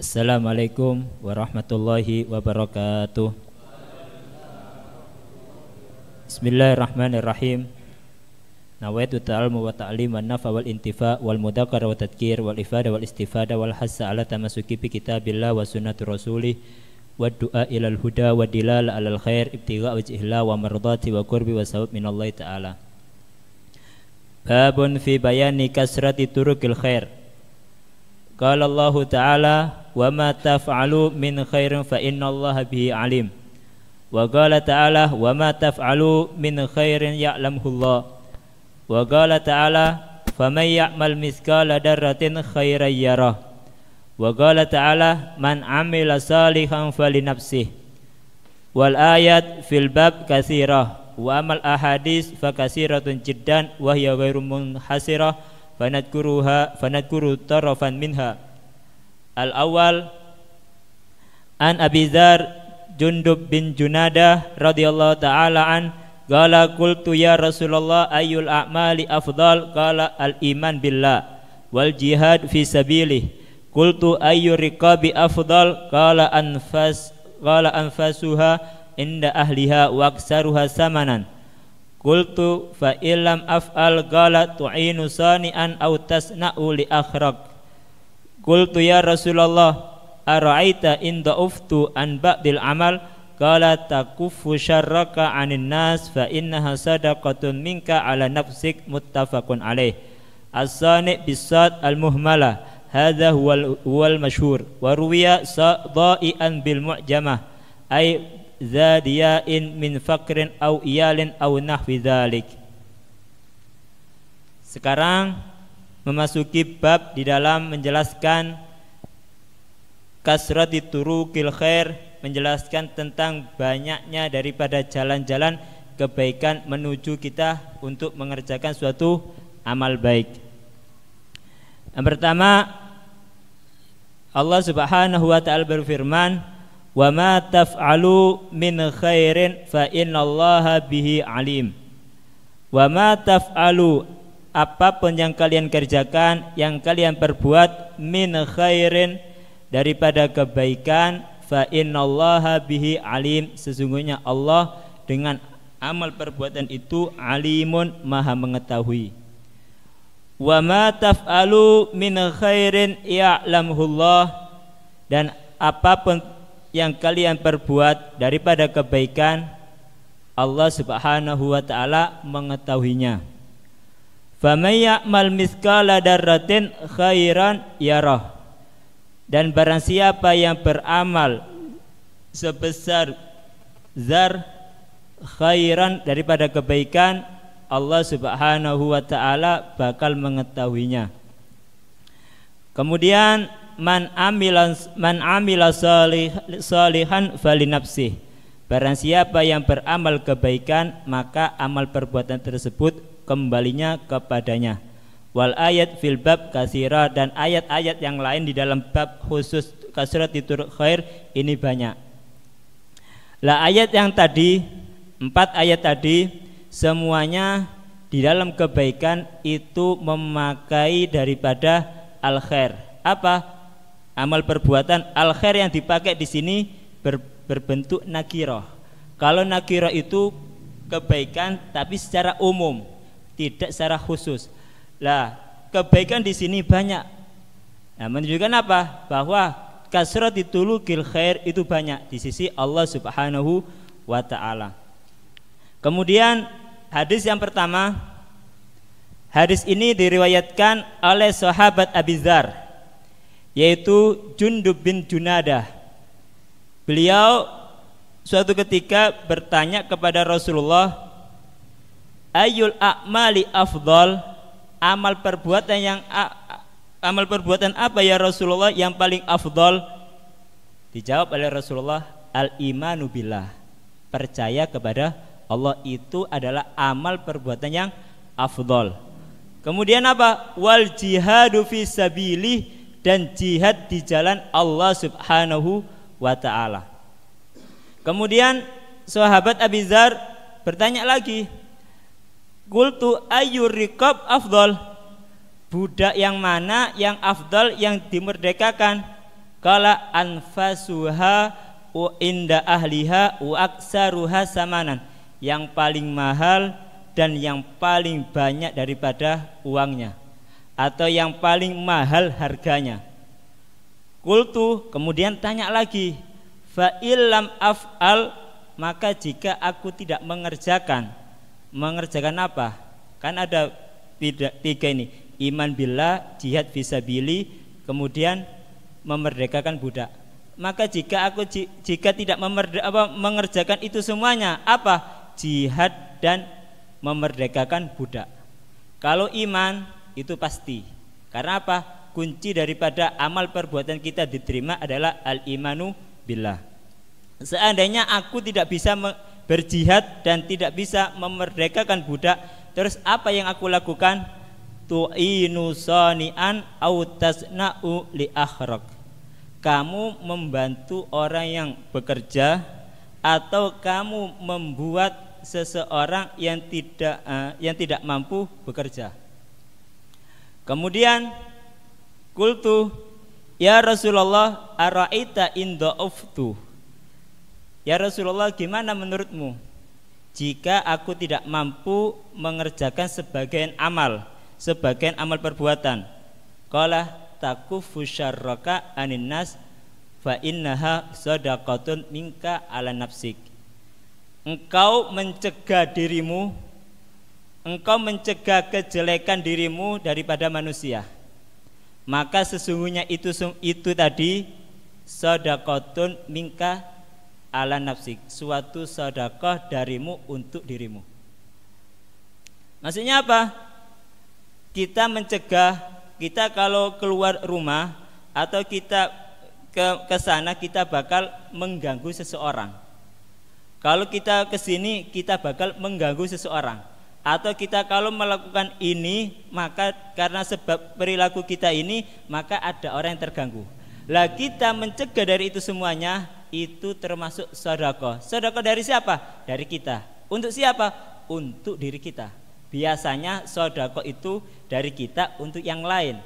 Assalamualaikum warahmatullahi wabarakatuh. Bismillahirrahmanirrahim. Nawaitu ta'almu wa ta'lim wan nafa wal intifa wal mudakara wa tadkir wal ifada wal istifada wal hassa ala tamasuki bi kitabillah wa sunnatu rasulih wa du'a ilal huda wa dilal alal khair ibtiga wajhillah wa mardati wa qurbi wa sawab minallahi ta'ala. Babun fi bayani kasrati turukil khair. Qala Allah Ta'ala wa ma taf'alu min khairin fa innallaha bihi alim wa qala ta'ala wa ma taf'alu min khairin ya'lamhu Allah wa qala ta'ala faman ya'mal mithqala darratin khairan yarah wa qala ta'ala man 'amila salihan falinafsihi wal ayat fil bab katsirah wa amal ahadis fa katsiratun jiddan wa hiya ghairu munhasirah fanadkuruha fanadkuru tarafan minha al awal an Abi Dzar Jundub bin Junadah radhiyallahu taala an qala qultu ya Rasulullah ayyul a'mali afdal qala al-iman billah wal jihad fi sabilih qultu ayyu riqabi afdal qala anfas qala anfasuha inda ahliha wa aksaruha samanan qultu fa illam af'al qala tu'inu sani'an aw tasna'u li akhraq Qultu ya Rasulullah ara'aita in da'uftu an ba'dil amal kala takufu syarraka anin nas fa innaha sadaqatun minka 'ala nafsik muttafaqun alaih as-sani al-muhmala hadha huwal huwal masyur, wa ruwiya sadai'an bil mu'jamah ay zadiya'in min fakrin au iyalin au nahwi dzalik sekarang memasuki bab di dalam menjelaskan kasrat turukil khair menjelaskan tentang banyaknya daripada jalan-jalan kebaikan menuju kita untuk mengerjakan suatu amal baik. Yang pertama Allah Subhanahu wa taala berfirman, "Wa ma taf'alu min khairin fa Allah bihi alim." Wa ma taf'alu apapun yang kalian kerjakan, yang kalian perbuat min khairin daripada kebaikan fa innallaha bihi alim sesungguhnya Allah dengan amal perbuatan itu alimun maha mengetahui wa ma taf'alu min khairin Allah. dan apapun yang kalian perbuat daripada kebaikan Allah Subhanahu wa taala mengetahuinya. Faman ya'mal miskala darratin khairan yarah. Dan barang siapa yang beramal sebesar zar khairan daripada kebaikan Allah Subhanahu wa taala bakal mengetahuinya. Kemudian man amila man amila salih, salihan fali nafsi. Barang siapa yang beramal kebaikan maka amal perbuatan tersebut kembalinya kepadanya wal ayat fil bab kasira dan ayat-ayat yang lain di dalam bab khusus di turuk khair ini banyak lah ayat yang tadi empat ayat tadi semuanya di dalam kebaikan itu memakai daripada al khair apa amal perbuatan al khair yang dipakai di sini ber, berbentuk nakiroh kalau nakiroh itu kebaikan tapi secara umum tidak secara khusus. Lah, kebaikan di sini banyak. Nah, menunjukkan apa? Bahwa kasrat itu khair itu banyak di sisi Allah Subhanahu wa taala. Kemudian hadis yang pertama hadis ini diriwayatkan oleh sahabat Abizar yaitu Jundub bin Junadah. Beliau suatu ketika bertanya kepada Rasulullah ayul a'mali afdol amal perbuatan yang amal perbuatan apa ya Rasulullah yang paling afdol dijawab oleh Rasulullah al imanu billah percaya kepada Allah itu adalah amal perbuatan yang afdol kemudian apa wal jihadu fi sabili dan jihad di jalan Allah subhanahu wa ta'ala kemudian sahabat Abi Zar bertanya lagi Kultu ayur rikob afdol Budak yang mana yang afdol yang dimerdekakan Kala anfasuha u inda ahliha u aksaruha samanan Yang paling mahal dan yang paling banyak daripada uangnya Atau yang paling mahal harganya Kultu kemudian tanya lagi Fa ilam af'al maka jika aku tidak mengerjakan mengerjakan apa? Kan ada tiga ini, iman bila, jihad bisa bili kemudian memerdekakan budak. Maka jika aku jika tidak memerde, apa, mengerjakan itu semuanya, apa? Jihad dan memerdekakan budak. Kalau iman itu pasti. Karena apa? Kunci daripada amal perbuatan kita diterima adalah al-imanu bila Seandainya aku tidak bisa berjihad dan tidak bisa memerdekakan budak terus apa yang aku lakukan tu'inu sani'an autasnau li akhraq kamu membantu orang yang bekerja atau kamu membuat seseorang yang tidak uh, yang tidak mampu bekerja kemudian kultu ya Rasulullah araita in Ya Rasulullah gimana menurutmu Jika aku tidak mampu mengerjakan sebagian amal Sebagian amal perbuatan Kalah takufu syarraka anin nas Fa innaha sodakotun minka ala nafsik Engkau mencegah dirimu Engkau mencegah kejelekan dirimu daripada manusia Maka sesungguhnya itu itu tadi Sodakotun minka ala nafsik suatu sedekah darimu untuk dirimu maksudnya apa kita mencegah kita kalau keluar rumah atau kita ke ke sana kita bakal mengganggu seseorang kalau kita ke sini kita bakal mengganggu seseorang atau kita kalau melakukan ini maka karena sebab perilaku kita ini maka ada orang yang terganggu lah kita mencegah dari itu semuanya itu termasuk sodako. Sodako dari siapa? Dari kita. Untuk siapa? Untuk diri kita. Biasanya sodako itu dari kita untuk yang lain.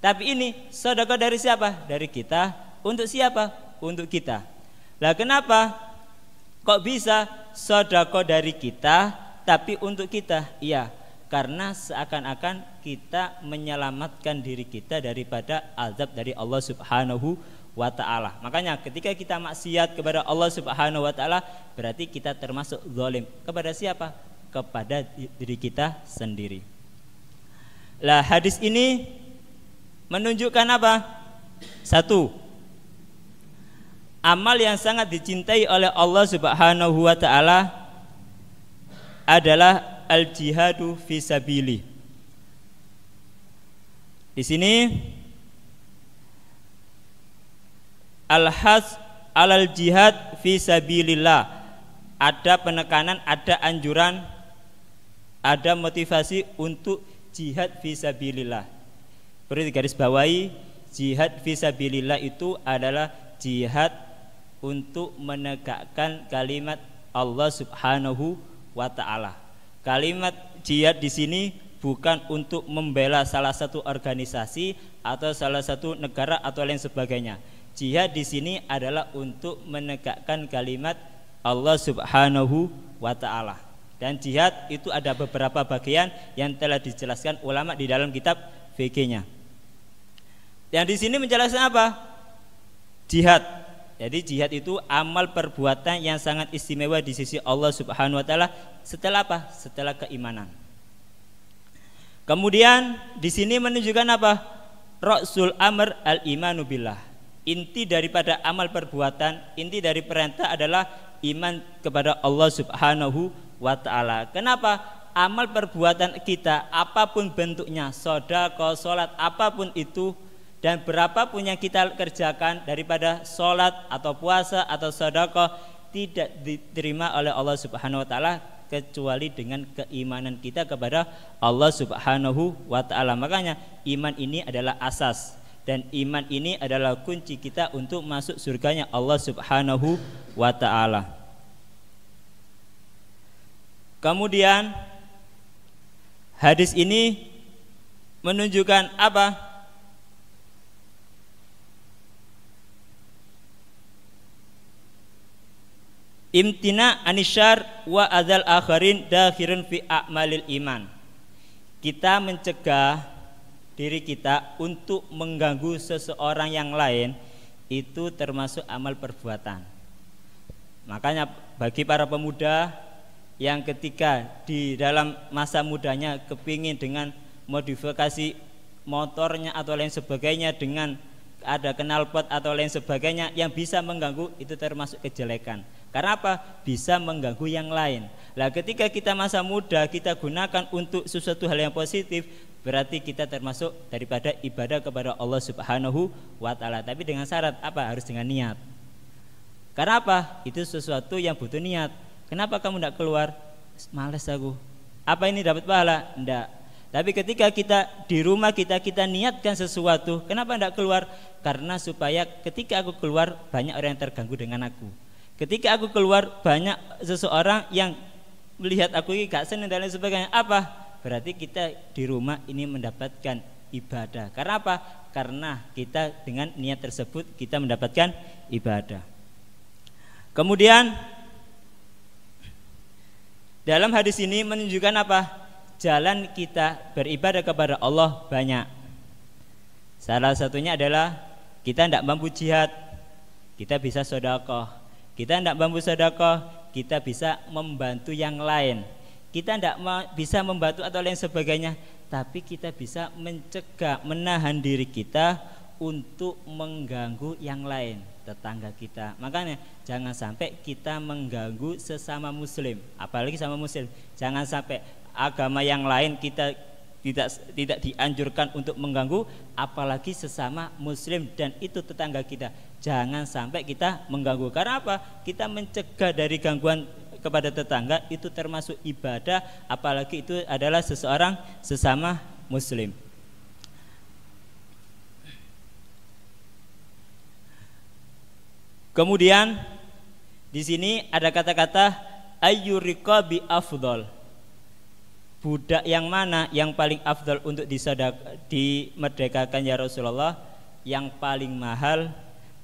Tapi ini sodako dari siapa? Dari kita. Untuk siapa? Untuk kita. Lah kenapa? Kok bisa sodako dari kita tapi untuk kita? Iya, karena seakan-akan kita menyelamatkan diri kita daripada azab dari Allah Subhanahu wa taala. Makanya ketika kita maksiat kepada Allah Subhanahu wa taala berarti kita termasuk zalim. Kepada siapa? Kepada diri kita sendiri. Lah hadis ini menunjukkan apa? Satu. Amal yang sangat dicintai oleh Allah Subhanahu wa taala adalah al jihadu fisabili. Di sini al-has alal jihad fi sabilillah. Ada penekanan, ada anjuran, ada motivasi untuk jihad fi sabilillah. Perlu digaris bawahi, jihad fi sabilillah itu adalah jihad untuk menegakkan kalimat Allah Subhanahu wa taala. Kalimat jihad di sini bukan untuk membela salah satu organisasi atau salah satu negara atau lain sebagainya Jihad di sini adalah untuk menegakkan kalimat Allah Subhanahu wa taala. Dan jihad itu ada beberapa bagian yang telah dijelaskan ulama di dalam kitab VK-nya. Yang di sini menjelaskan apa? Jihad. Jadi jihad itu amal perbuatan yang sangat istimewa di sisi Allah Subhanahu wa taala setelah apa? Setelah keimanan. Kemudian di sini menunjukkan apa? Rasul Amr al-imanu billah Inti daripada amal perbuatan, inti dari perintah adalah iman kepada Allah Subhanahu wa taala. Kenapa? Amal perbuatan kita apapun bentuknya, sedekah, salat, apapun itu dan berapapun yang kita kerjakan daripada salat atau puasa atau sedekah tidak diterima oleh Allah Subhanahu wa taala kecuali dengan keimanan kita kepada Allah Subhanahu wa taala. Makanya iman ini adalah asas dan iman ini adalah kunci kita untuk masuk surganya Allah Subhanahu wa taala. Kemudian hadis ini menunjukkan apa? Imtina anishar wa adzal akharin dakhirun fi a'malil iman. Kita mencegah diri kita untuk mengganggu seseorang yang lain itu termasuk amal perbuatan. Makanya bagi para pemuda yang ketika di dalam masa mudanya kepingin dengan modifikasi motornya atau lain sebagainya dengan ada knalpot atau lain sebagainya yang bisa mengganggu itu termasuk kejelekan. Karena apa? Bisa mengganggu yang lain. Lah ketika kita masa muda kita gunakan untuk sesuatu hal yang positif, berarti kita termasuk daripada ibadah kepada Allah Subhanahu wa taala. Tapi dengan syarat apa? Harus dengan niat. Karena apa? Itu sesuatu yang butuh niat. Kenapa kamu tidak keluar? Males aku. Apa ini dapat pahala? Tidak. Tapi ketika kita di rumah kita kita niatkan sesuatu, kenapa tidak keluar? Karena supaya ketika aku keluar banyak orang yang terganggu dengan aku. Ketika aku keluar banyak seseorang yang melihat aku ini gak seneng dan lain sebagainya. Apa? berarti kita di rumah ini mendapatkan ibadah. Karena apa? Karena kita dengan niat tersebut kita mendapatkan ibadah. Kemudian dalam hadis ini menunjukkan apa? Jalan kita beribadah kepada Allah banyak. Salah satunya adalah kita tidak mampu jihad, kita bisa sodakoh. Kita tidak mampu sodakoh, kita bisa membantu yang lain kita tidak bisa membantu atau lain sebagainya, tapi kita bisa mencegah, menahan diri kita untuk mengganggu yang lain, tetangga kita. Makanya jangan sampai kita mengganggu sesama muslim, apalagi sama muslim. Jangan sampai agama yang lain kita tidak tidak dianjurkan untuk mengganggu apalagi sesama muslim dan itu tetangga kita. Jangan sampai kita mengganggu. Karena apa? Kita mencegah dari gangguan kepada tetangga itu termasuk ibadah apalagi itu adalah seseorang sesama muslim Kemudian di sini ada kata-kata ayyurika bi afdol. Budak yang mana yang paling afdol untuk disadak, dimerdekakan ya Rasulullah? Yang paling mahal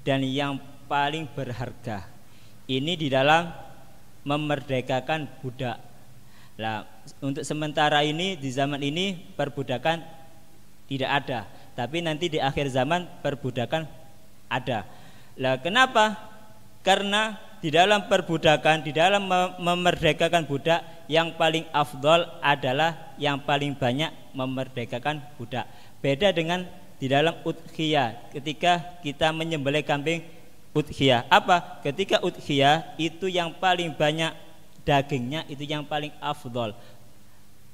dan yang paling berharga. Ini di dalam memerdekakan budak. Nah, untuk sementara ini di zaman ini perbudakan tidak ada, tapi nanti di akhir zaman perbudakan ada. Lah kenapa? Karena di dalam perbudakan, di dalam memerdekakan budak yang paling afdol adalah yang paling banyak memerdekakan budak. Beda dengan di dalam udhiyah ketika kita menyembelih kambing udhiyah. Apa? Ketika udhiyah itu yang paling banyak dagingnya itu yang paling afdol.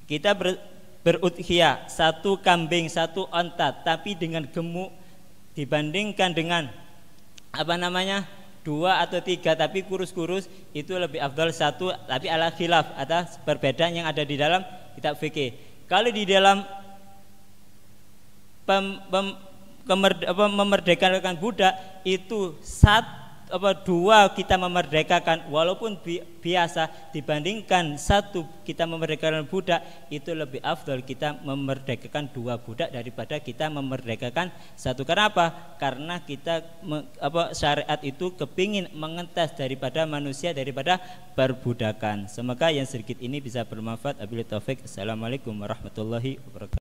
Kita ber, berudhiyah satu kambing, satu onta, tapi dengan gemuk dibandingkan dengan apa namanya? dua atau tiga tapi kurus-kurus itu lebih afdol satu tapi ala khilaf atas perbedaan yang ada di dalam kitab fikih kalau di dalam pem, pem, apa, memerdekakan budak itu satu apa dua kita memerdekakan walaupun bi biasa dibandingkan satu kita memerdekakan budak itu lebih afdol kita memerdekakan dua budak daripada kita memerdekakan satu karena apa karena kita apa syariat itu kepingin mengentas daripada manusia daripada perbudakan semoga yang sedikit ini bisa bermanfaat abil taufik assalamualaikum warahmatullahi wabarakatuh